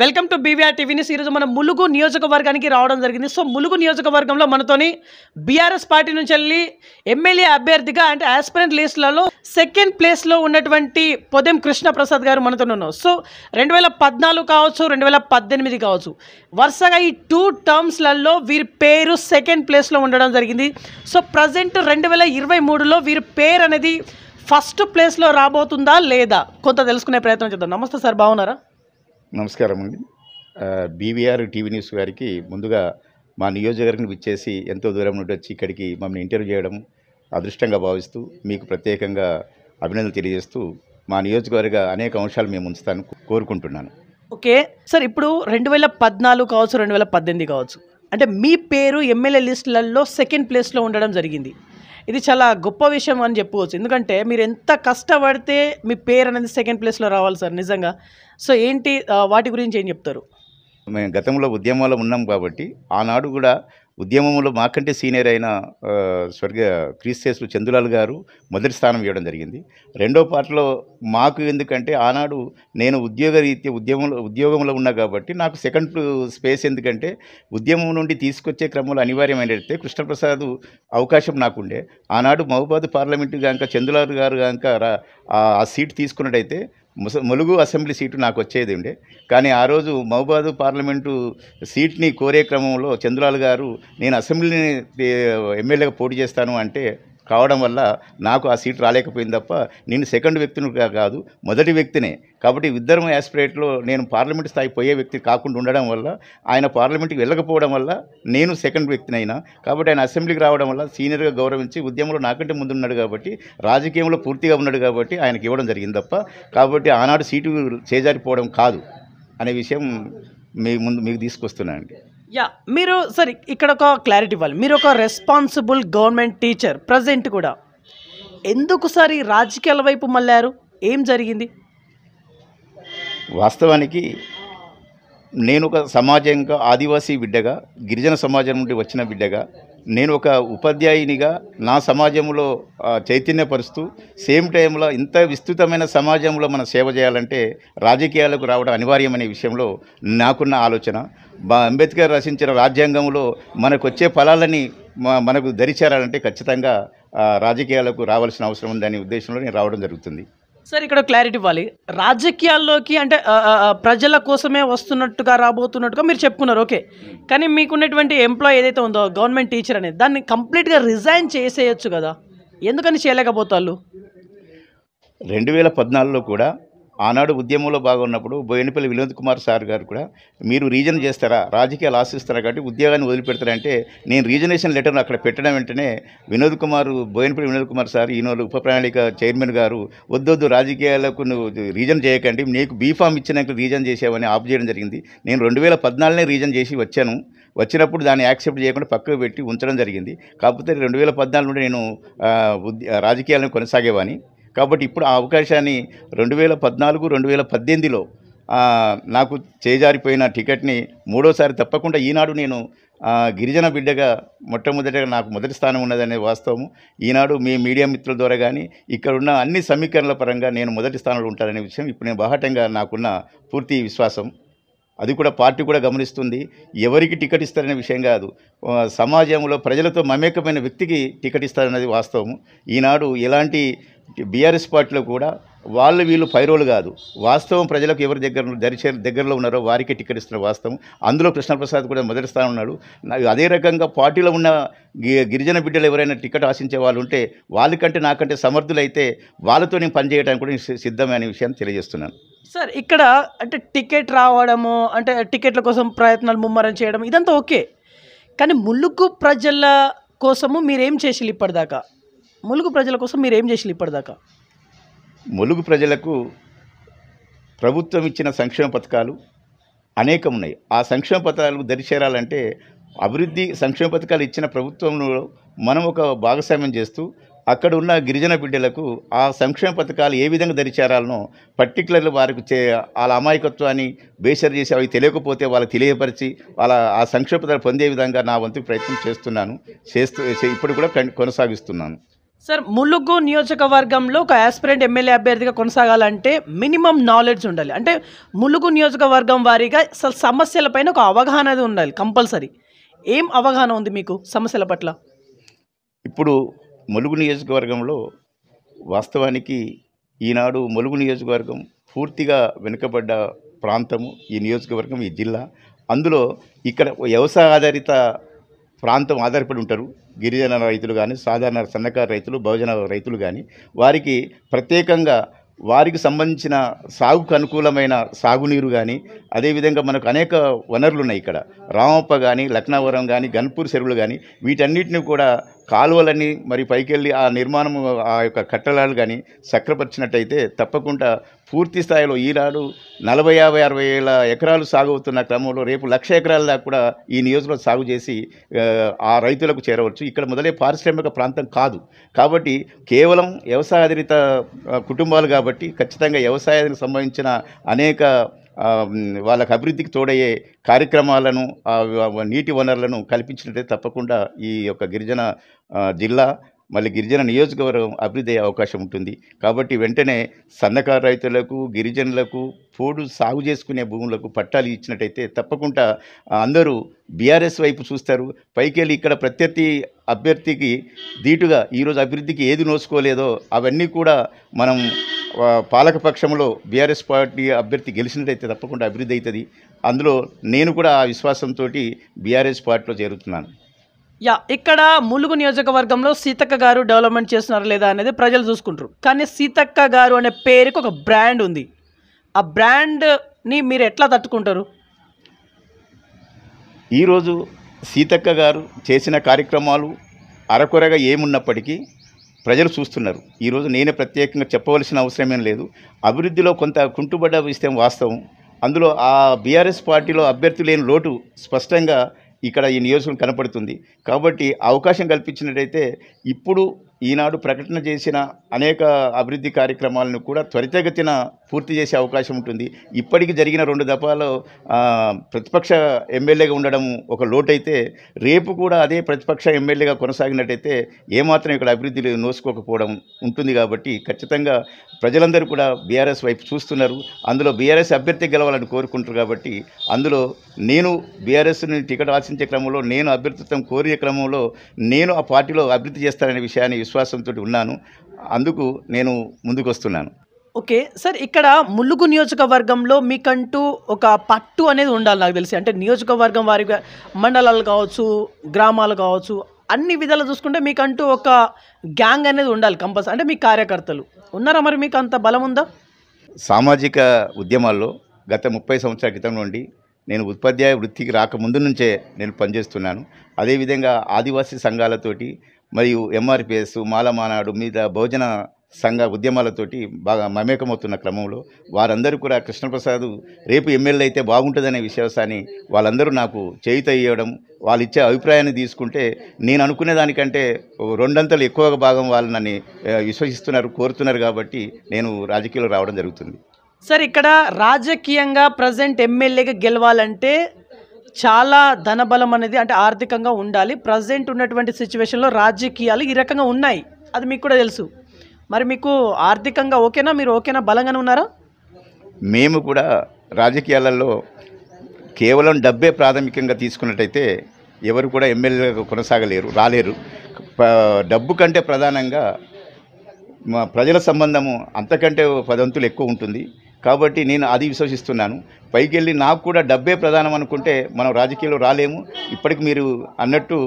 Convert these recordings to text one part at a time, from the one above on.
welcome to BVR TV news ఈరోజు మన ములుగు నియోజకవర్గానికి రావడం జరిగింది సో ములుగు నియోజకవర్గంలో మనతోని బీఆర్ఎస్ పార్టీ నుంచి వెళ్ళి ఎమ్మెల్యే అభ్యర్థిగా అంటే ఆస్పిరెంట్ లిస్టులలో సెకండ్ ప్లేస్లో ఉన్నటువంటి పొదెం కృష్ణప్రసాద్ గారు మనతో ఉన్నారు సో రెండు వేల పద్నాలుగు కావచ్చు రెండు వేల పద్దెనిమిది కావచ్చు వరుసగా ఈ టూ టర్మ్స్లలో వీరి పేరు సెకండ్ ప్లేస్లో ఉండడం జరిగింది సో ప్రజెంట్ రెండు వేల ఇరవై మూడులో వీరి పేరు అనేది ఫస్ట్ ప్లేస్లో రాబోతుందా లేదా కొంత తెలుసుకునే ప్రయత్నం చేద్దాం నమస్తే సార్ బాగున్నారా నమస్కారం అండి బీవీఆర్ టీవీ న్యూస్ గారికి ముందుగా మా నియోజకవర్గం విచ్చేసి ఎంతో దూరం నుండి వచ్చి ఇక్కడికి మమ్మల్ని ఇంటర్వ్యూ చేయడం అదృష్టంగా భావిస్తూ మీకు ప్రత్యేకంగా అభినందనలు తెలియజేస్తూ మా నియోజకవర్గ అనేక అంశాలు మేము ఉంచుతాను కోరుకుంటున్నాను ఓకే సార్ ఇప్పుడు రెండు వేల పద్నాలుగు కావచ్చు రెండు వేల పద్దెనిమిది కావచ్చు అంటే మీ పేరు ఎమ్మెల్యే లిస్టులలో సెకండ్ ప్లేస్లో ఉండడం జరిగింది ఇది చాలా గొప్ప విషయం అని చెప్పుకోవచ్చు ఎందుకంటే మీరు ఎంత కష్టపడితే మీ పేరు అనేది సెకండ్ ప్లేస్లో రావాలి సార్ నిజంగా సో ఏంటి వాటి గురించి ఏం చెప్తారు మేము గతంలో ఉద్యమాలు ఉన్నాం కాబట్టి ఆనాడు కూడా ఉద్యమంలో మాకంటే సీనియర్ అయిన స్వర్గ క్రీస్తేశ్వరు చందులాల్ గారు మొదటి స్థానం ఇవ్వడం జరిగింది రెండో పార్ట్లో మాకు ఎందుకంటే ఆనాడు నేను ఉద్యోగ రీత్యా ఉద్యమంలో ఉద్యోగంలో ఉన్నా కాబట్టి నాకు సెకండ్ స్పేస్ ఎందుకంటే ఉద్యమం నుండి తీసుకొచ్చే క్రమంలో అనివార్యమైనట్టే కృష్ణప్రసాద్ అవకాశం నాకుండే ఆనాడు మహబాద్ పార్లమెంటు కనుక చందులాల్ గారు కనుక ఆ సీట్ తీసుకున్నట్టయితే ముస ములుగు అసెంబ్లీ సీటు నాకు వచ్చేది ఉండే కానీ ఆ రోజు మహబాదు పార్లమెంటు సీట్ని కోరే క్రమంలో చంద్రలాల్ గారు నేను అసెంబ్లీని ఎమ్మెల్యేగా పోటీ చేస్తాను అంటే కావడం వల్ల నాకు ఆ సీట్ రాలేకపోయింది తప్ప నేను సెకండ్ వ్యక్తిని కాదు మొదటి వ్యక్తినే కాబట్టి ఇద్దరం యాస్పిరేట్లో నేను పార్లమెంట్ స్థాయి పోయే వ్యక్తి కాకుండా ఉండడం వల్ల ఆయన పార్లమెంట్కి వెళ్ళకపోవడం వల్ల నేను సెకండ్ వ్యక్తినైనా కాబట్టి ఆయన అసెంబ్లీకి రావడం వల్ల సీనియర్గా గౌరవించి ఉద్యమంలో నాకంటే ముందున్నాడు కాబట్టి రాజకీయంలో పూర్తిగా ఉన్నాడు కాబట్టి ఆయనకి ఇవ్వడం జరిగింది తప్ప కాబట్టి ఆనాడు సీటు చేజారిపోవడం కాదు అనే విషయం మీ ముందు మీకు అండి యా మీరు సరే ఇక్కడ ఒక క్లారిటీ ఇవ్వాలి మీరు ఒక రెస్పాన్సిబుల్ గవర్నమెంట్ టీచర్ ప్రజెంట్ కూడా ఎందుకు సార్ ఈ రాజకీయాల వైపు మళ్ళారు ఏం జరిగింది వాస్తవానికి నేను ఒక సమాజంగా ఆదివాసీ బిడ్డగా గిరిజన సమాజం నుండి వచ్చిన బిడ్డగా నేను ఒక ఉపాధ్యాయునిగా నా సమాజంలో చైతన్యపరుస్తూ సేమ్ టైంలో ఇంత విస్తృతమైన సమాజంలో మనం సేవ చేయాలంటే రాజకీయాలకు రావడం అనే విషయంలో నాకున్న ఆలోచన అంబేద్కర్ రచించిన రాజ్యాంగంలో మనకు వచ్చే ఫలాలని మనకు దరిచేరాలంటే ఖచ్చితంగా రాజకీయాలకు రావాల్సిన అవసరం ఉందనే ఉద్దేశంలో నేను రావడం జరుగుతుంది సార్ ఇక్కడ క్లారిటీ ఇవ్వాలి రాజకీయాల్లోకి అంటే ప్రజల కోసమే వస్తున్నట్టుగా రాబోతున్నట్టుగా మీరు చెప్పుకున్నారు ఓకే కానీ మీకున్నటువంటి ఎంప్లాయ్ ఏదైతే ఉందో గవర్నమెంట్ టీచర్ అనేది దాన్ని కంప్లీట్గా రిజైన్ చేసేయచ్చు కదా ఎందుకని వాళ్ళు రెండు వేల పద్నాలుగులో కూడా ఆనాడు ఉద్యమంలో బాగున్నప్పుడు బోయినపల్లి వినోద్ కుమార్ సార్ గారు కూడా మీరు రీజన్ చేస్తారా రాజకీయాలు ఆశిస్తారా కాబట్టి ఉద్యోగాన్ని వదిలిపెడతారంటే నేను రీజనేషన్ లెటర్ను అక్కడ పెట్టడం వెంటనే వినోద్ కుమార్ బోయినపల్లి వినోద్ కుమార్ సార్ ఈనోళ్ళు ఉప ప్రణాళిక చైర్మన్ గారు వద్దొద్దు రాజకీయాలకు నువ్వు రీజన్ చేయకండి నీకు బీఫామ్ ఇచ్చినాక రీజన్ చేసేవని ఆఫ్ చేయడం జరిగింది నేను రెండు వేల పద్నాలుగునే రీజన్ చేసి వచ్చాను వచ్చినప్పుడు దాన్ని యాక్సెప్ట్ చేయకుండా పక్కకు పెట్టి ఉంచడం జరిగింది కాకపోతే రెండు వేల పద్నాలుగు నుండి నేను రాజకీయాలను కొనసాగేవాని కాబట్టి ఇప్పుడు ఆ అవకాశాన్ని రెండు వేల పద్నాలుగు రెండు వేల పద్దెనిమిదిలో నాకు చేజారిపోయిన టికెట్ని మూడోసారి తప్పకుండా ఈనాడు నేను గిరిజన బిడ్డగా మొట్టమొదటిగా నాకు మొదటి స్థానం ఉన్నదనే వాస్తవం ఈనాడు మీ మీడియా మిత్రుల ద్వారా కానీ ఇక్కడున్న అన్ని సమీకరణల పరంగా నేను మొదటి స్థానంలో ఉంటాననే విషయం ఇప్పుడు నేను బాహటంగా నాకున్న పూర్తి విశ్వాసం అది కూడా పార్టీ కూడా గమనిస్తుంది ఎవరికి టికెట్ ఇస్తారనే విషయం కాదు సమాజంలో ప్రజలతో మమేకమైన వ్యక్తికి టికెట్ ఇస్తారన్నది వాస్తవము ఈనాడు ఎలాంటి బీఆర్ఎస్ పార్టీలో కూడా వాళ్ళు వీళ్ళు పైరోలు కాదు వాస్తవం ప్రజలకు ఎవరి దగ్గర దరిచే దగ్గరలో ఉన్నారో వారికే టికెట్ ఇస్తున్న వాస్తవం అందులో కృష్ణప్రసాద్ కూడా మొదటి స్థానం ఉన్నాడు అదే రకంగా పార్టీలో ఉన్న గిరిజన బిడ్డలు ఎవరైనా టికెట్ ఆశించే వాళ్ళు ఉంటే వాళ్ళకంటే నాకంటే సమర్థులైతే వాళ్ళతో నేను పనిచేయడానికి కూడా సిద్ధమే అనే విషయాన్ని తెలియజేస్తున్నాను సార్ ఇక్కడ అంటే టికెట్ రావడము అంటే టికెట్ల కోసం ప్రయత్నాలు ముమ్మరం చేయడం ఇదంతా ఓకే కానీ ముళ్ళుకు ప్రజల కోసము మీరేం చేసి ఇప్పటిదాకా ములుగు ప్రజల కోసం మీరు ఏం చేసి ఇప్పటిదాకా ములుగు ప్రజలకు ప్రభుత్వం ఇచ్చిన సంక్షేమ పథకాలు అనేకం ఉన్నాయి ఆ సంక్షేమ పథకాలు దరిచేరాలంటే అభివృద్ధి సంక్షేమ పథకాలు ఇచ్చిన ప్రభుత్వంలో మనం ఒక భాగస్వామ్యం చేస్తూ అక్కడ ఉన్న గిరిజన బిడ్డలకు ఆ సంక్షేమ పథకాలు ఏ విధంగా దరిచేరాలనో పర్టికులర్లు వారికి చే వాళ్ళ అమాయకత్వాన్ని బేసరి చేసి అవి తెలియకపోతే వాళ్ళకి తెలియపరిచి వాళ్ళ ఆ సంక్షేమ పథకాలు పొందే విధంగా నా వంతు ప్రయత్నం చేస్తున్నాను చేస్తూ ఇప్పుడు కూడా కొనసాగిస్తున్నాను సార్ ములుగు నియోజకవర్గంలో ఒక యాస్పిరెంట్ ఎమ్మెల్యే అభ్యర్థిగా కొనసాగాలంటే మినిమం నాలెడ్జ్ ఉండాలి అంటే ములుగు నియోజకవర్గం వారీగా సమస్యలపైన ఒక అవగాహన ఉండాలి కంపల్సరీ ఏం అవగాహన ఉంది మీకు సమస్యల పట్ల ఇప్పుడు ములుగు నియోజకవర్గంలో వాస్తవానికి ఈనాడు ములుగు నియోజకవర్గం పూర్తిగా వెనుకబడ్డ ప్రాంతము ఈ నియోజకవర్గం ఈ జిల్లా అందులో ఇక్కడ వ్యవసాయ ఆధారిత ప్రాంతం ఆధారపడి ఉంటారు గిరిజన రైతులు కానీ సాధారణ సన్నకారు రైతులు బహుజన రైతులు కానీ వారికి ప్రత్యేకంగా వారికి సంబంధించిన సాగుకు అనుకూలమైన సాగునీరు కానీ అదేవిధంగా మనకు అనేక వనరులు ఉన్నాయి ఇక్కడ రామప్ప కానీ లక్నావరం కానీ గన్పూర్ చెరువులు కానీ వీటన్నిటిని కూడా కాలువలని మరి పైకి వెళ్ళి ఆ నిర్మాణం ఆ యొక్క కట్టడాలు కానీ సక్రపరిచినట్టయితే తప్పకుండా పూర్తి స్థాయిలో ఈనాడు నలభై యాభై అరవై వేల ఎకరాలు సాగు అవుతున్న క్రమంలో రేపు లక్ష ఎకరాల దాకా కూడా ఈ నియోజకవర్గం సాగు చేసి ఆ రైతులకు చేరవచ్చు ఇక్కడ మొదలే పారిశ్రామిక ప్రాంతం కాదు కాబట్టి కేవలం ఆధారిత కుటుంబాలు కాబట్టి ఖచ్చితంగా వ్యవసాయానికి సంబంధించిన అనేక వాళ్ళకి అభివృద్ధికి తోడయ్యే కార్యక్రమాలను నీటి వనరులను కల్పించినట్టే తప్పకుండా ఈ యొక్క గిరిజన జిల్లా మళ్ళీ గిరిజన నియోజకవర్గం అభివృద్ధి అయ్యే అవకాశం ఉంటుంది కాబట్టి వెంటనే సన్నకారు రైతులకు గిరిజనులకు పోడు సాగు చేసుకునే భూములకు పట్టాలు ఇచ్చినట్టయితే తప్పకుండా అందరూ బీఆర్ఎస్ వైపు చూస్తారు పైకెళ్ళి ఇక్కడ ప్రత్యర్థి అభ్యర్థికి ధీటుగా ఈరోజు అభివృద్ధికి ఏది నోసుకోలేదో అవన్నీ కూడా మనం పాలకపక్షంలో బీఆర్ఎస్ పార్టీ అభ్యర్థి గెలిచినట్టయితే తప్పకుండా అభివృద్ధి అవుతుంది అందులో నేను కూడా ఆ విశ్వాసంతో బీఆర్ఎస్ పార్టీలో చేరుతున్నాను యా ఇక్కడ ములుగు నియోజకవర్గంలో సీతక్క గారు డెవలప్మెంట్ చేస్తున్నారు లేదా అనేది ప్రజలు చూసుకుంటారు కానీ సీతక్క గారు అనే పేరుకి ఒక బ్రాండ్ ఉంది ఆ బ్రాండ్ని మీరు ఎట్లా తట్టుకుంటారు ఈరోజు సీతక్క గారు చేసిన కార్యక్రమాలు అరకొరగా ఏమున్నప్పటికీ ప్రజలు చూస్తున్నారు ఈరోజు నేనే ప్రత్యేకంగా చెప్పవలసిన అవసరమేం లేదు అభివృద్ధిలో కొంత కుంటుబడ్డ ఇస్తే వాస్తవం అందులో ఆ బీఆర్ఎస్ పార్టీలో అభ్యర్థి లేని లోటు స్పష్టంగా ఇక్కడ ఈ నియోజకవర్గం కనపడుతుంది కాబట్టి అవకాశం కల్పించినట్టయితే ఇప్పుడు ఈనాడు ప్రకటన చేసిన అనేక అభివృద్ధి కార్యక్రమాలను కూడా త్వరితగతిన పూర్తి చేసే అవకాశం ఉంటుంది ఇప్పటికి జరిగిన రెండు దఫాలు ప్రతిపక్ష ఎమ్మెల్యేగా ఉండడం ఒక లోటైతే రేపు కూడా అదే ప్రతిపక్ష ఎమ్మెల్యేగా కొనసాగినట్టయితే ఏమాత్రం ఇక్కడ అభివృద్ధి నోసుకోకపోవడం ఉంటుంది కాబట్టి ఖచ్చితంగా ప్రజలందరూ కూడా బీఆర్ఎస్ వైపు చూస్తున్నారు అందులో బీఆర్ఎస్ అభ్యర్థి గెలవాలని కోరుకుంటారు కాబట్టి అందులో నేను బీఆర్ఎస్ టికెట్ ఆశించే క్రమంలో నేను అభ్యర్థిత్వం కోరే క్రమంలో నేను ఆ పార్టీలో అభివృద్ధి చేస్తాననే విషయాన్ని విశ్వాసంతో ఉన్నాను అందుకు నేను ముందుకు వస్తున్నాను ఓకే సార్ ఇక్కడ ములుగు నియోజకవర్గంలో మీకంటూ ఒక పట్టు అనేది ఉండాలి నాకు తెలిసి అంటే నియోజకవర్గం వారిగా మండలాలు కావచ్చు గ్రామాలు కావచ్చు అన్ని విధాలు చూసుకుంటే మీకంటూ ఒక గ్యాంగ్ అనేది ఉండాలి కంపల్సరీ అంటే మీ కార్యకర్తలు ఉన్నారా మరి మీకు అంత బలం ఉందా సామాజిక ఉద్యమాల్లో గత ముప్పై సంవత్సరాల క్రితం నుండి నేను ఉపాధ్యాయ వృత్తికి రాకముందు నుంచే నేను పనిచేస్తున్నాను అదేవిధంగా ఆదివాసీ సంఘాలతోటి మరియు ఎంఆర్పిఎస్ మాలమానాడు మీద భోజన సంఘ ఉద్యమాలతోటి బాగా మమేకమవుతున్న క్రమంలో వారందరూ కూడా కృష్ణప్రసాద్ రేపు ఎమ్మెల్యే అయితే బాగుంటుందనే విశ్వాసాన్ని వాళ్ళందరూ నాకు చేయుత ఇవ్వడం వాళ్ళు ఇచ్చే అభిప్రాయాన్ని తీసుకుంటే నేను అనుకునే దానికంటే రెండంతలు ఎక్కువ భాగం వాళ్ళు నన్ను విశ్వసిస్తున్నారు కోరుతున్నారు కాబట్టి నేను రాజకీయాలు రావడం జరుగుతుంది సార్ ఇక్కడ రాజకీయంగా ప్రజెంట్ ఎమ్మెల్యేగా గెలవాలంటే చాలా ధనబలం అనేది అంటే ఆర్థికంగా ఉండాలి ప్రజెంట్ ఉన్నటువంటి సిచ్యువేషన్లో రాజకీయాలు ఈ రకంగా ఉన్నాయి అది మీకు కూడా తెలుసు మరి మీకు ఆర్థికంగా ఓకేనా మీరు ఓకేనా బలంగానే ఉన్నారా మేము కూడా రాజకీయాలలో కేవలం డబ్బే ప్రాథమికంగా తీసుకున్నట్టయితే ఎవరు కూడా ఎమ్మెల్యేగా కొనసాగలేరు రాలేరు డబ్బు కంటే ప్రధానంగా ప్రజల సంబంధము అంతకంటే పదంతులు ఎక్కువ ఉంటుంది కాబట్టి నేను అది విశ్వసిస్తున్నాను పైకి వెళ్ళి నాకు కూడా డబ్బే ప్రధానం అనుకుంటే మనం రాజకీయంలో రాలేము ఇప్పటికి మీరు అన్నట్టు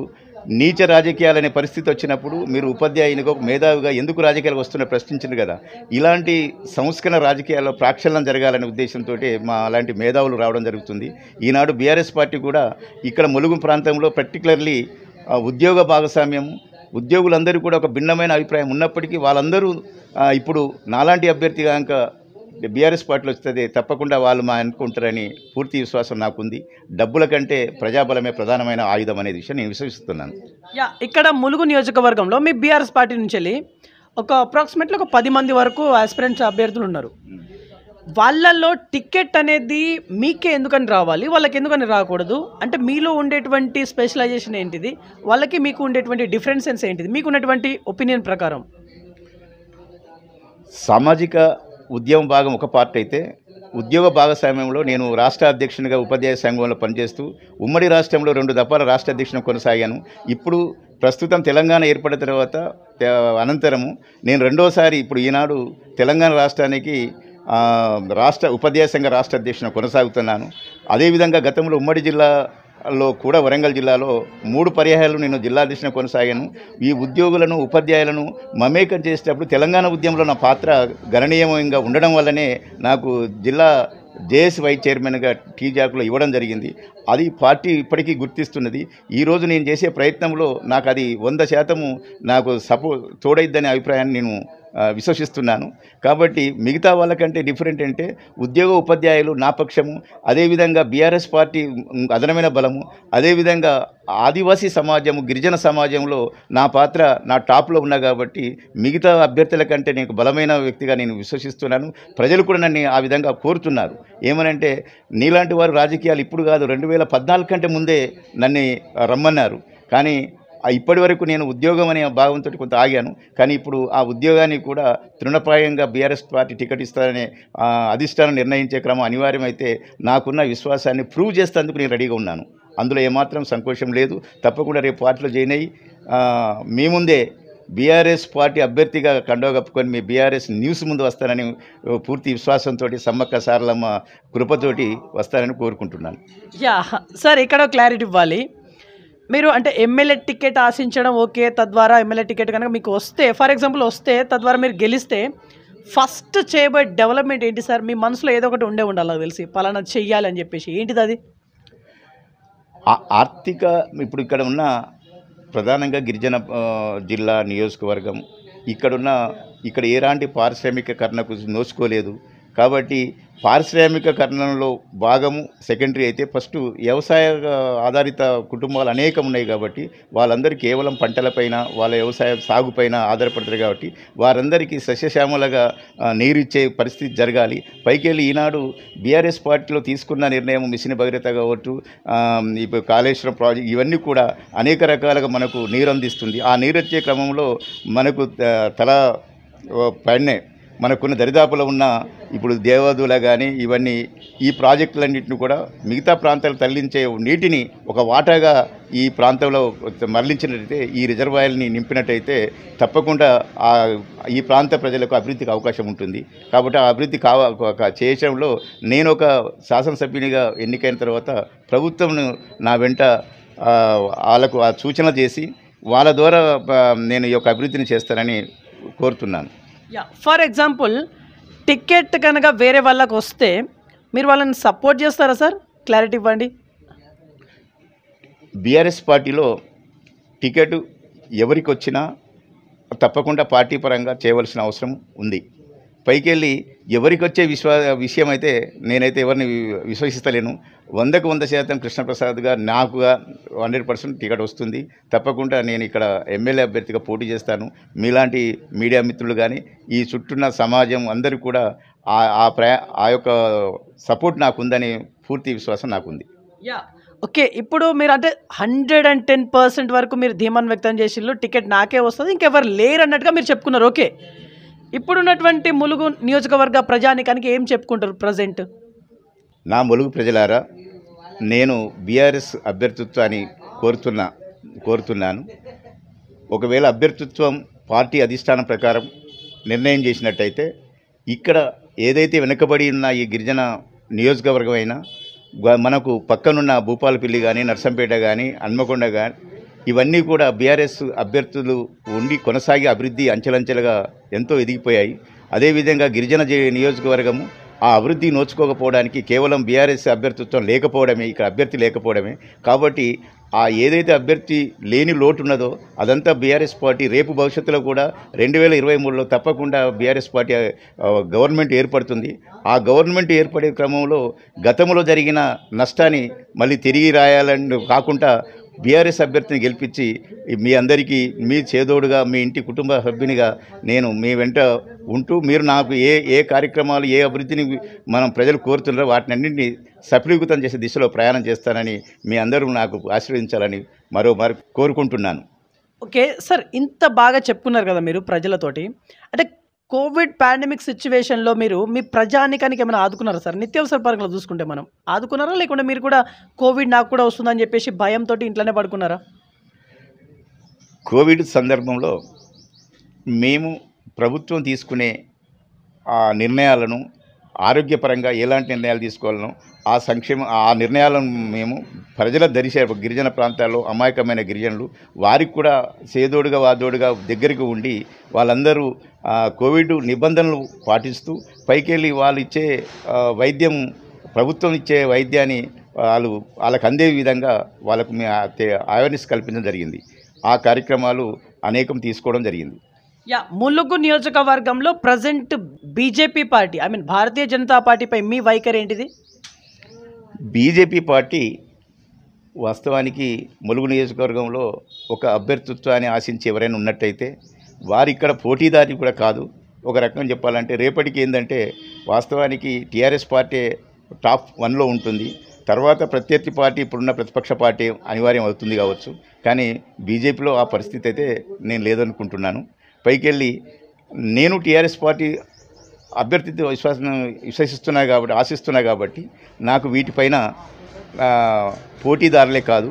నీచ రాజకీయాలనే పరిస్థితి వచ్చినప్పుడు మీరు ఉపాధ్యాయునిగా మేధావిగా ఎందుకు రాజకీయాలు వస్తున్న ప్రశ్నించింది కదా ఇలాంటి సంస్కరణ రాజకీయాల్లో ప్రాక్షాళన జరగాలనే ఉద్దేశంతో మా అలాంటి మేధావులు రావడం జరుగుతుంది ఈనాడు బీఆర్ఎస్ పార్టీ కూడా ఇక్కడ ములుగు ప్రాంతంలో పర్టికులర్లీ ఉద్యోగ భాగస్వామ్యం ఉద్యోగులందరూ కూడా ఒక భిన్నమైన అభిప్రాయం ఉన్నప్పటికీ వాళ్ళందరూ ఇప్పుడు నాలాంటి అభ్యర్థిగా ఇంకా బీఆర్ఎస్ పార్టీలో వస్తుంది తప్పకుండా వాళ్ళు మా అనుకుంటారని పూర్తి విశ్వాసం నాకుంది డబ్బుల కంటే ప్రజాబలమే ప్రధానమైన ఆయుధం అనే విషయం నేను విశ్వసిస్తున్నాను ఇక్కడ ములుగు నియోజకవర్గంలో మీ బీఆర్ఎస్ పార్టీ నుంచి వెళ్ళి ఒక అప్రాక్సిమేట్లీ ఒక పది మంది వరకు ఆస్పిరెంట్స్ అభ్యర్థులు ఉన్నారు వాళ్ళల్లో టికెట్ అనేది మీకే ఎందుకని రావాలి వాళ్ళకి ఎందుకని రాకూడదు అంటే మీలో ఉండేటువంటి స్పెషలైజేషన్ ఏంటిది వాళ్ళకి మీకు ఉండేటువంటి డిఫరెన్సెన్స్ ఏంటిది మీకు ఉన్నటువంటి ఒపీనియన్ ప్రకారం సామాజిక ఉద్యమ భాగం ఒక పార్ట్ అయితే ఉద్యోగ భాగస్వామ్యంలో నేను రాష్ట్ర అధ్యక్షునిగా ఉపాధ్యాయ సంఘంలో పనిచేస్తూ ఉమ్మడి రాష్ట్రంలో రెండు దఫాల రాష్ట్ర అధ్యక్షుని కొనసాగాను ఇప్పుడు ప్రస్తుతం తెలంగాణ ఏర్పడిన తర్వాత అనంతరము నేను రెండోసారి ఇప్పుడు ఈనాడు తెలంగాణ రాష్ట్రానికి రాష్ట్ర ఉపాధ్యాయ సంఘ రాష్ట్ర అధ్యక్షుని కొనసాగుతున్నాను అదేవిధంగా గతంలో ఉమ్మడి జిల్లా లో కూడా వరంగల్ జిల్లాలో మూడు పర్యాయాలు నేను జిల్లాధీశన కొనసాగాను ఈ ఉద్యోగులను ఉపాధ్యాయులను మమేకం చేసేటప్పుడు తెలంగాణ ఉద్యమంలో నా పాత్ర గణనీయంగా ఉండడం వల్లనే నాకు జిల్లా జేఎస్ వైస్ చైర్మన్గా టీ ఇవ్వడం జరిగింది అది పార్టీ ఇప్పటికీ గుర్తిస్తున్నది ఈరోజు నేను చేసే ప్రయత్నంలో నాకు అది వంద శాతము నాకు సపో తోడైద్దనే అభిప్రాయాన్ని నేను విశ్వసిస్తున్నాను కాబట్టి మిగతా వాళ్ళకంటే డిఫరెంట్ అంటే ఉద్యోగ ఉపాధ్యాయులు నా పక్షము అదేవిధంగా బీఆర్ఎస్ పార్టీ అదనమైన బలము అదేవిధంగా ఆదివాసీ సమాజము గిరిజన సమాజంలో నా పాత్ర నా టాప్లో ఉన్నా కాబట్టి మిగతా అభ్యర్థుల కంటే నేను బలమైన వ్యక్తిగా నేను విశ్వసిస్తున్నాను ప్రజలు కూడా నన్ను ఆ విధంగా కోరుతున్నారు ఏమనంటే నీలాంటి వారు రాజకీయాలు ఇప్పుడు కాదు రెండు వేల పద్నాలుగు కంటే ముందే నన్ను రమ్మన్నారు కానీ ఇప్పటి వరకు నేను ఉద్యోగం అనే భావంతో కొంత ఆగాను కానీ ఇప్పుడు ఆ ఉద్యోగాన్ని కూడా తృణప్రాయంగా బీఆర్ఎస్ పార్టీ టికెట్ ఇస్తారనే అధిష్టానం నిర్ణయించే క్రమం అనివార్యమైతే నాకున్న విశ్వాసాన్ని ప్రూవ్ చేసేందుకు నేను రెడీగా ఉన్నాను అందులో ఏమాత్రం సంకోచం లేదు తప్పకుండా రేపు పార్టీలో జాయిన్ అయ్యి మీ ముందే బీఆర్ఎస్ పార్టీ అభ్యర్థిగా కండో కప్పుకొని మీ బీఆర్ఎస్ న్యూస్ ముందు వస్తానని పూర్తి విశ్వాసంతో సమ్మక్క సారలమ్మ కృపతోటి వస్తానని కోరుకుంటున్నాను యా సార్ ఇక్కడ క్లారిటీ ఇవ్వాలి మీరు అంటే ఎమ్మెల్యే టికెట్ ఆశించడం ఓకే తద్వారా ఎమ్మెల్యే టికెట్ కనుక మీకు వస్తే ఫర్ ఎగ్జాంపుల్ వస్తే తద్వారా మీరు గెలిస్తే ఫస్ట్ చేయబోయే డెవలప్మెంట్ ఏంటి సార్ మీ మనసులో ఏదో ఒకటి ఉండే ఉండాలి తెలిసి పలానా చెయ్యాలి అని చెప్పేసి ఏంటిది అది ఆర్థిక ఇప్పుడు ఇక్కడ ఉన్న ప్రధానంగా గిరిజన జిల్లా నియోజకవర్గం ఇక్కడున్న ఇక్కడ ఏలాంటి పారిశ్రామికీకరణకు నోసుకోలేదు కాబట్టి పారిశ్రామికీకరణలో భాగము సెకండరీ అయితే ఫస్ట్ వ్యవసాయ ఆధారిత కుటుంబాలు అనేకం ఉన్నాయి కాబట్టి వాళ్ళందరూ కేవలం పంటలపైన వాళ్ళ వ్యవసాయ సాగుపైన ఆధారపడతారు కాబట్టి వారందరికీ సస్యశ్యామలగా నీరిచ్చే పరిస్థితి జరగాలి పైకెళ్ళి ఈనాడు బీఆర్ఎస్ పార్టీలో తీసుకున్న నిర్ణయం మిషన్ భగీరథ కావచ్చు ఇప్పుడు కాళేశ్వరం ప్రాజెక్ట్ ఇవన్నీ కూడా అనేక రకాలుగా మనకు నీరు అందిస్తుంది ఆ నీరు వచ్చే క్రమంలో మనకు తల పైనే మనకున్న దరిదాపులో ఉన్న ఇప్పుడు దేవదుల కానీ ఇవన్నీ ఈ ప్రాజెక్టులన్నింటినీ కూడా మిగతా ప్రాంతాలు తరలించే నీటిని ఒక వాటాగా ఈ ప్రాంతంలో మరలించినట్టయితే ఈ రిజర్వాయర్ని నింపినట్టయితే తప్పకుండా ఆ ఈ ప్రాంత ప్రజలకు అభివృద్ధికి అవకాశం ఉంటుంది కాబట్టి ఆ అభివృద్ధి కావా చేయడంలో నేను ఒక శాసనసభ్యునిగా ఎన్నికైన తర్వాత ప్రభుత్వంను నా వెంట వాళ్ళకు ఆ సూచన చేసి వాళ్ళ ద్వారా నేను ఈ యొక్క అభివృద్ధిని చేస్తానని కోరుతున్నాను యా ఫర్ ఎగ్జాంపుల్ టికెట్ కనుక వేరే వాళ్ళకు వస్తే మీరు వాళ్ళని సపోర్ట్ చేస్తారా సార్ క్లారిటీ ఇవ్వండి బీఆర్ఎస్ పార్టీలో టికెట్ ఎవరికి వచ్చినా తప్పకుండా పార్టీ పరంగా చేయవలసిన అవసరం ఉంది పైకెళ్ళి ఎవరికి వచ్చే విశ్వా విషయం అయితే నేనైతే ఎవరిని విశ్వసిస్తలేను వందకు వంద శాతం కృష్ణప్రసాద్గా నాకుగా హండ్రెడ్ పర్సెంట్ టికెట్ వస్తుంది తప్పకుండా నేను ఇక్కడ ఎమ్మెల్యే అభ్యర్థిగా పోటీ చేస్తాను మీలాంటి మీడియా మిత్రులు కానీ ఈ చుట్టూన్న సమాజం అందరూ కూడా ఆ ప్రయా ఆ యొక్క సపోర్ట్ నాకుందని పూర్తి విశ్వాసం నాకుంది యా ఓకే ఇప్పుడు మీరు అంటే హండ్రెడ్ అండ్ టెన్ పర్సెంట్ వరకు మీరు ధీమాన్ వ్యక్తం చేసిండ్రు టికెట్ నాకే వస్తుంది ఇంకెవరు లేరు అన్నట్టుగా మీరు చెప్పుకున్నారు ఓకే ఇప్పుడున్నటువంటి ములుగు నియోజకవర్గ ప్రజానికానికి ఏం చెప్పుకుంటారు ప్రజెంట్ నా ములుగు ప్రజలారా నేను బీఆర్ఎస్ అభ్యర్థిత్వాన్ని కోరుతున్నా కోరుతున్నాను ఒకవేళ అభ్యర్థిత్వం పార్టీ అధిష్టానం ప్రకారం నిర్ణయం చేసినట్టయితే ఇక్కడ ఏదైతే వెనుకబడి ఉన్న ఈ గిరిజన నియోజకవర్గం అయినా మనకు పక్కనున్న భూపాలపల్లి కానీ నర్సంపేట కానీ హన్మకొండ కానీ ఇవన్నీ కూడా బీఆర్ఎస్ అభ్యర్థులు ఉండి కొనసాగి అభివృద్ధి అంచెలంచెలుగా ఎంతో ఎదిగిపోయాయి అదేవిధంగా గిరిజన నియోజకవర్గము ఆ అభివృద్ధి నోచుకోకపోవడానికి కేవలం బీఆర్ఎస్ అభ్యర్థిత్వం లేకపోవడమే ఇక్కడ అభ్యర్థి లేకపోవడమే కాబట్టి ఆ ఏదైతే అభ్యర్థి లేని లోటు ఉన్నదో అదంతా బీఆర్ఎస్ పార్టీ రేపు భవిష్యత్తులో కూడా రెండు వేల ఇరవై మూడులో తప్పకుండా బీఆర్ఎస్ పార్టీ గవర్నమెంట్ ఏర్పడుతుంది ఆ గవర్నమెంట్ ఏర్పడే క్రమంలో గతంలో జరిగిన నష్టాన్ని మళ్ళీ తిరిగి రాయాలని కాకుండా బీఆర్ఎస్ అభ్యర్థిని గెలిపించి మీ అందరికీ మీ చేదోడుగా మీ ఇంటి కుటుంబ సభ్యునిగా నేను మీ వెంట ఉంటూ మీరు నాకు ఏ ఏ కార్యక్రమాలు ఏ అభివృద్ధిని మనం ప్రజలు కోరుతున్నారో వాటిని అన్నింటినీ సఫలీకృతం చేసే దిశలో ప్రయాణం చేస్తానని మీ అందరూ నాకు ఆశీర్వదించాలని మరో మరి కోరుకుంటున్నాను ఓకే సార్ ఇంత బాగా చెప్పుకున్నారు కదా మీరు ప్రజలతోటి అంటే కోవిడ్ పాండమిక్ సిచ్యువేషన్లో మీరు మీ ప్రజానికానికి ఏమైనా ఆదుకున్నారా సార్ నిత్యావసర పరంగా చూసుకుంటే మనం ఆదుకున్నారా లేకుంటే మీరు కూడా కోవిడ్ నాకు కూడా వస్తుందని చెప్పేసి భయంతో ఇంట్లోనే పడుకున్నారా కోవిడ్ సందర్భంలో మేము ప్రభుత్వం తీసుకునే ఆ నిర్ణయాలను ఆరోగ్యపరంగా ఎలాంటి నిర్ణయాలు తీసుకోవాలనో ఆ సంక్షేమ ఆ నిర్ణయాలను మేము ప్రజల దరిశ గిరిజన ప్రాంతాల్లో అమాయకమైన గిరిజనులు వారికి కూడా సేదోడుగా వాదోడుగా దగ్గరికి ఉండి వాళ్ళందరూ కోవిడ్ నిబంధనలు పాటిస్తూ పైకెళ్ళి వాళ్ళు ఇచ్చే వైద్యం ప్రభుత్వం ఇచ్చే వైద్యాన్ని వాళ్ళు వాళ్ళకు అందే విధంగా వాళ్ళకు మేము అవేర్నెస్ కల్పించడం జరిగింది ఆ కార్యక్రమాలు అనేకం తీసుకోవడం జరిగింది యా ములుగు నియోజకవర్గంలో present BJP party I mean Bharatiya Janata పార్టీపై మీ వైఖరి ఏంటిది బీజేపీ పార్టీ వాస్తవానికి ములుగు నియోజకవర్గంలో ఒక అభ్యర్థిత్వాన్ని ఆశించి ఎవరైనా ఉన్నట్టయితే వారి ఇక్కడ పోటీదారి కూడా కాదు ఒక రకం చెప్పాలంటే రేపటికి ఏంటంటే వాస్తవానికి టీఆర్ఎస్ పార్టీ టాప్ వన్లో ఉంటుంది తర్వాత ప్రత్యర్థి పార్టీ ఇప్పుడున్న ప్రతిపక్ష పార్టీ అనివార్యం అవుతుంది కావచ్చు కానీ బీజేపీలో ఆ పరిస్థితి అయితే నేను లేదనుకుంటున్నాను పైకెళ్ళి నేను టీఆర్ఎస్ పార్టీ అభ్యర్థితో విశ్వాస విశ్వసిస్తున్నా కాబట్టి ఆశిస్తున్నా కాబట్టి నాకు వీటిపైన పోటీదారులే కాదు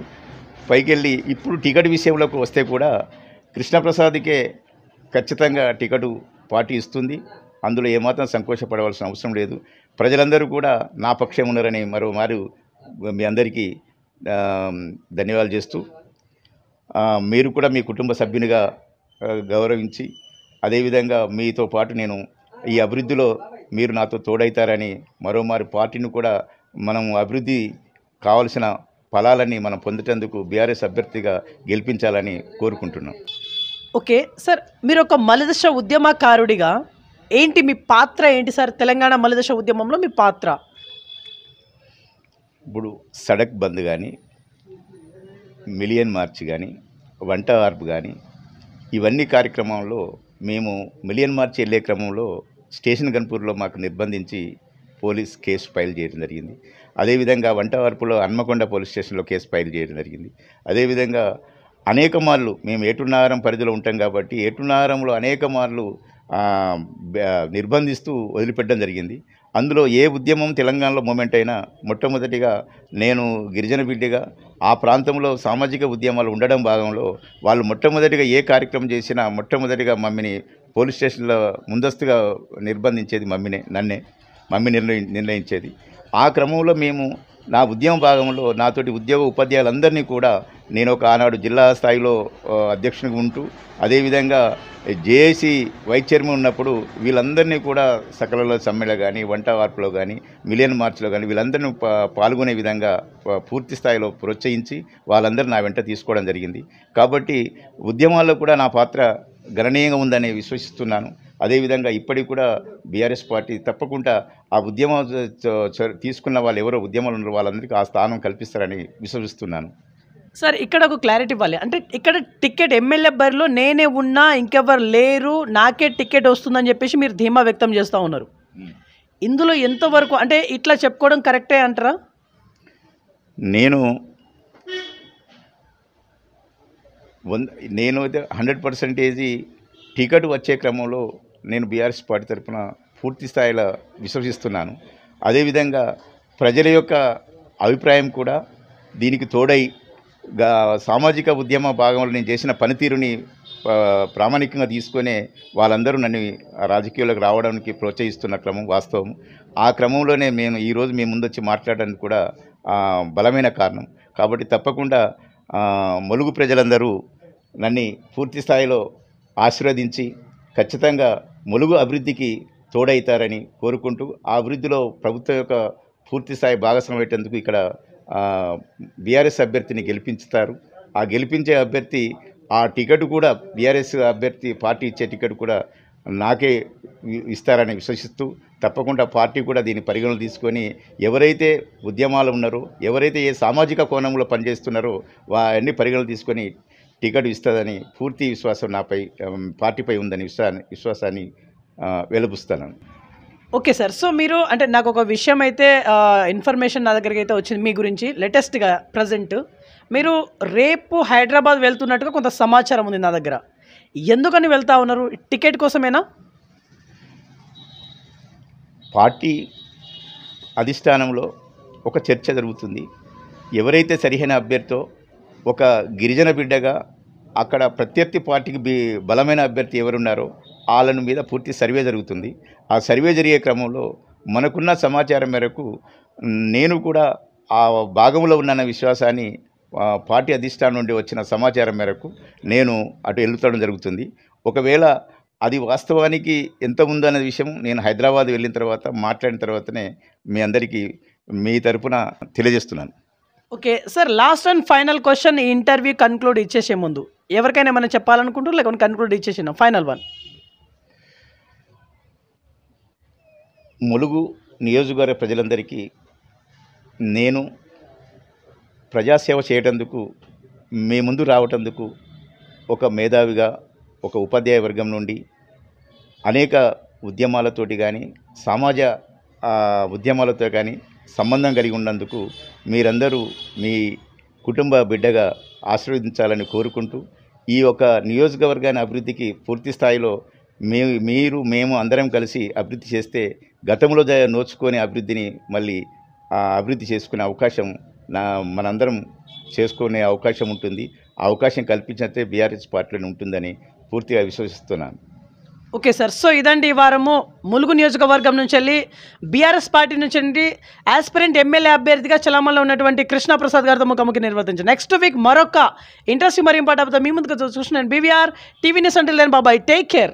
పైకెళ్ళి ఇప్పుడు టికెట్ విషయంలోకి వస్తే కూడా కృష్ణప్రసాద్కే ఖచ్చితంగా టికెట్ పార్టీ ఇస్తుంది అందులో ఏమాత్రం సంకోచపడవలసిన అవసరం లేదు ప్రజలందరూ కూడా నా పక్షం ఉన్నారని మరో మారు మీ అందరికీ ధన్యవాదాలు చేస్తూ మీరు కూడా మీ కుటుంబ సభ్యునిగా గౌరవించి అదేవిధంగా మీతో పాటు నేను ఈ అభివృద్ధిలో మీరు నాతో తోడైతారని మరోమారి పార్టీని కూడా మనం అభివృద్ధి కావలసిన ఫలాలని మనం పొందేటందుకు బీఆర్ఎస్ అభ్యర్థిగా గెలిపించాలని కోరుకుంటున్నాం ఓకే సార్ మీరు ఒక మలదశ ఉద్యమకారుడిగా ఏంటి మీ పాత్ర ఏంటి సార్ తెలంగాణ మలదశ ఉద్యమంలో మీ పాత్ర ఇప్పుడు సడక్ బంద్ కానీ మిలియన్ మార్చ్ కానీ వంట వార్పు కానీ ఇవన్నీ కార్యక్రమంలో మేము మిలియన్ మార్చి వెళ్ళే క్రమంలో స్టేషన్ గన్పూర్లో మాకు నిర్బంధించి పోలీస్ కేసు ఫైల్ చేయడం జరిగింది అదేవిధంగా వంటవార్పులో హన్మకొండ పోలీస్ స్టేషన్లో కేసు ఫైల్ చేయడం జరిగింది అదేవిధంగా అనేక మార్లు మేము ఏటున్నారం పరిధిలో ఉంటాం కాబట్టి ఏటున్నారంలో అనేక మార్లు నిర్బంధిస్తూ వదిలిపెట్టడం జరిగింది అందులో ఏ ఉద్యమం తెలంగాణలో మూమెంట్ అయినా మొట్టమొదటిగా నేను గిరిజన బిడ్డగా ఆ ప్రాంతంలో సామాజిక ఉద్యమాలు ఉండడం భాగంలో వాళ్ళు మొట్టమొదటిగా ఏ కార్యక్రమం చేసినా మొట్టమొదటిగా మమ్మీని పోలీస్ స్టేషన్లో ముందస్తుగా నిర్బంధించేది మమ్మీనే నన్నే మమ్మీ నిర్ణయి నిర్ణయించేది ఆ క్రమంలో మేము నా ఉద్యమ భాగంలో నాతోటి ఉద్యోగ ఉపాధ్యాయులందరినీ కూడా నేను ఒక ఆనాడు జిల్లా స్థాయిలో అధ్యక్షునిగా ఉంటూ అదేవిధంగా జేఏసీ వైస్ చైర్మన్ ఉన్నప్పుడు వీళ్ళందరినీ కూడా సకలలో సమ్మెలో కానీ వంట వార్పులో కానీ మిలియన్ మార్చ్లో కానీ వీళ్ళందరినీ పాల్గొనే విధంగా పూర్తి స్థాయిలో ప్రోత్సహించి వాళ్ళందరూ నా వెంట తీసుకోవడం జరిగింది కాబట్టి ఉద్యమాల్లో కూడా నా పాత్ర గణనీయంగా ఉందని విశ్వసిస్తున్నాను అదేవిధంగా ఇప్పటికి కూడా బీఆర్ఎస్ పార్టీ తప్పకుండా ఆ ఉద్యమం తీసుకున్న వాళ్ళు ఎవరో ఉద్యమాలు ఉన్నారో వాళ్ళందరికీ ఆ స్థానం కల్పిస్తారని విశ్వసిస్తున్నాను సార్ ఇక్కడ ఒక క్లారిటీ ఇవ్వాలి అంటే ఇక్కడ టికెట్ ఎమ్మెల్యే బరిలో నేనే ఉన్నా ఇంకెవరు లేరు నాకే టికెట్ వస్తుందని చెప్పేసి మీరు ధీమా వ్యక్తం చేస్తూ ఉన్నారు ఇందులో ఎంతవరకు అంటే ఇట్లా చెప్పుకోవడం కరెక్టే అంటారా నేను వంద నేను అయితే హండ్రెడ్ పర్సెంటేజీ టికెట్ వచ్చే క్రమంలో నేను బీఆర్ఎస్ పార్టీ తరఫున పూర్తి స్థాయిలో విశ్వసిస్తున్నాను అదేవిధంగా ప్రజల యొక్క అభిప్రాయం కూడా దీనికి తోడై సామాజిక ఉద్యమ భాగంలో నేను చేసిన పనితీరుని ప్రామాణికంగా తీసుకునే వాళ్ళందరూ నన్ను రాజకీయాలకు రావడానికి ప్రోత్సహిస్తున్న క్రమం వాస్తవం ఆ క్రమంలోనే మేము ఈరోజు మీ వచ్చి మాట్లాడడానికి కూడా బలమైన కారణం కాబట్టి తప్పకుండా ములుగు ప్రజలందరూ నన్ను పూర్తి స్థాయిలో ఆశీర్వదించి ఖచ్చితంగా మలుగు అభివృద్ధికి తోడవుతారని కోరుకుంటూ ఆ అభివృద్ధిలో ప్రభుత్వం యొక్క పూర్తిస్థాయి భాగస్వామ్యం ఇక్కడ బీఆర్ఎస్ అభ్యర్థిని గెలిపించుతారు ఆ గెలిపించే అభ్యర్థి ఆ టికెట్ కూడా బీఆర్ఎస్ అభ్యర్థి పార్టీ ఇచ్చే టికెట్ కూడా నాకే ఇస్తారని విశ్వసిస్తూ తప్పకుండా పార్టీ కూడా దీని పరిగణలు తీసుకొని ఎవరైతే ఉద్యమాలు ఉన్నారో ఎవరైతే ఏ సామాజిక కోణంలో పనిచేస్తున్నారో వాన్ని పరిగణలు తీసుకొని టికెట్ ఇస్తుందని పూర్తి విశ్వాసం నాపై పార్టీపై ఉందని విశ్వాసాన్ని వెలుపుస్తాను ఓకే సార్ సో మీరు అంటే నాకు ఒక విషయం అయితే ఇన్ఫర్మేషన్ నా దగ్గరికి అయితే వచ్చింది మీ గురించి లేటెస్ట్గా ప్రజెంట్ మీరు రేపు హైదరాబాద్ వెళ్తున్నట్టుగా కొంత సమాచారం ఉంది నా దగ్గర ఎందుకని వెళ్తా ఉన్నారు టికెట్ కోసమేనా పార్టీ అధిష్టానంలో ఒక చర్చ జరుగుతుంది ఎవరైతే సరిహైన అభ్యర్థితో ఒక గిరిజన బిడ్డగా అక్కడ ప్రత్యర్థి పార్టీకి బలమైన అభ్యర్థి ఎవరున్నారో వాళ్ళ మీద పూర్తి సర్వే జరుగుతుంది ఆ సర్వే జరిగే క్రమంలో మనకున్న సమాచారం మేరకు నేను కూడా ఆ భాగంలో ఉన్న విశ్వాసాన్ని పార్టీ అధిష్టానం నుండి వచ్చిన సమాచారం మేరకు నేను అటు వెళ్తడం జరుగుతుంది ఒకవేళ అది వాస్తవానికి ఎంత ఉందనే విషయం నేను హైదరాబాద్ వెళ్ళిన తర్వాత మాట్లాడిన తర్వాతనే మీ అందరికీ మీ తరఫున తెలియజేస్తున్నాను okay sir last and final question interview conclude ఇచ్చేసే ముందు ఎవరికైనా ఏమైనా చెప్పాలనుకుంటున్నారు లేకుంటే కన్క్లూడ్ ఇచ్చేసినా ఫైనల్ వన్ ములుగు నియోజకవర్గ ప్రజలందరికీ నేను ప్రజాసేవ చేయటందుకు మీ ముందు రావటందుకు ఒక మేధావిగా ఒక ఉపాధ్యాయ వర్గం నుండి అనేక ఉద్యమాలతోటి కానీ సమాజ ఉద్యమాలతో కానీ సంబంధం కలిగి ఉన్నందుకు మీరందరూ మీ కుటుంబ బిడ్డగా ఆశీర్వదించాలని కోరుకుంటూ ఈ ఒక నియోజకవర్గాన్ని అభివృద్ధికి పూర్తి స్థాయిలో మీ మీరు మేము అందరం కలిసి అభివృద్ధి చేస్తే గతంలో నోచుకొని అభివృద్ధిని మళ్ళీ అభివృద్ధి చేసుకునే అవకాశం నా మనందరం చేసుకునే అవకాశం ఉంటుంది అవకాశం కల్పించినట్టే బీఆర్ఎస్ పార్టీలో ఉంటుందని పూర్తిగా విశ్వసిస్తున్నాను ఓకే సార్ సో ఇదండి ఈ వారము ములుగు నియోజకవర్గం నుంచి వెళ్ళి బీఆర్ఎస్ పార్టీ నుంచి వెళ్ళి ఆస్పిరెంట్ ఎమ్మెల్యే అభ్యర్థిగా చలామణిలో ఉన్నటువంటి కృష్ణప్రసాద్ గారితో ముఖాముఖి నిర్వర్తించారు నెక్స్ట్ వీక్ మరొక ఇంట్రెస్టింగ్ మరి ఇంపార్ట్ మీ ముందుకు చూస్తున్నాను బీవీఆర్ టీవీ న్యూస్ అంటే లేని బాబాయ్ టేక్ కేర్